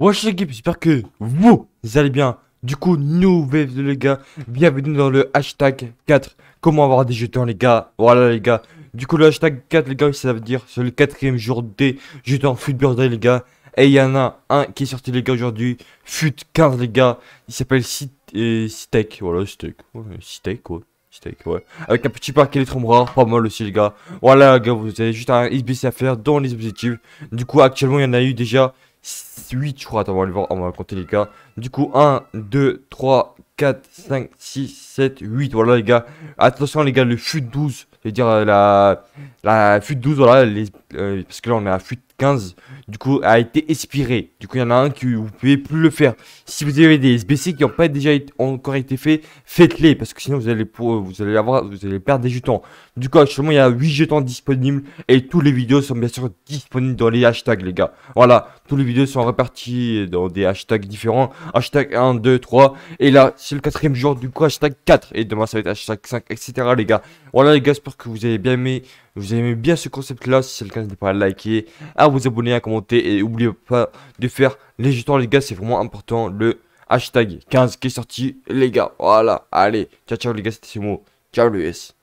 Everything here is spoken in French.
Wesh les gars, j'espère que vous allez bien. Du coup, nouvelle les gars, bienvenue dans le hashtag 4. Comment avoir des jetons les gars Voilà les gars. Du coup, le hashtag 4 les gars, ça veut dire c'est le quatrième jour des jetons Football les gars. Et il y en a un qui est sorti les gars aujourd'hui, Fut 15 les gars. Il s'appelle Steak, euh, voilà Steak, Steak ouais Steak, ouais. Avec un petit parc électrum pas mal aussi les gars. Voilà les gars, vous avez juste un SBC à faire dans les objectifs. Du coup, actuellement, il y en a eu déjà 8, je crois. Attends, on va, le voir, on va compter les gars. Du coup, 1, 2, 3, 4, 5, 6, 7, 8. Voilà les gars. Attention les gars, le fut 12. C'est-à-dire la, la fut 12, voilà. Les, euh, parce que là, on est à fut du coup, a été expiré. Du coup, il y en a un que vous pouvez plus le faire. Si vous avez des SBC qui n'ont pas déjà encore été faits, faites-les, parce que sinon vous allez, vous allez avoir, vous allez perdre des jetons. Du coup, actuellement, il y a 8 jetons disponibles, et tous les vidéos sont bien sûr disponibles dans les hashtags, les gars. Voilà, tous les vidéos sont répartis dans des hashtags différents. Hashtag 1, 2, 3, et là, c'est le quatrième jour, du coup, hashtag 4, et demain, ça va être hashtag 5, etc., les gars. Voilà, les gars, j'espère que vous avez bien aimé, vous avez aimé bien ce concept-là. Si c'est le cas, n'hésitez pas à liker, à vous abonner, à commenter et n'oubliez pas de faire les jetons les gars, c'est vraiment important. Le hashtag 15 qui est sorti, les gars. Voilà, allez, ciao ciao les gars, c'était Simo. Ciao le S.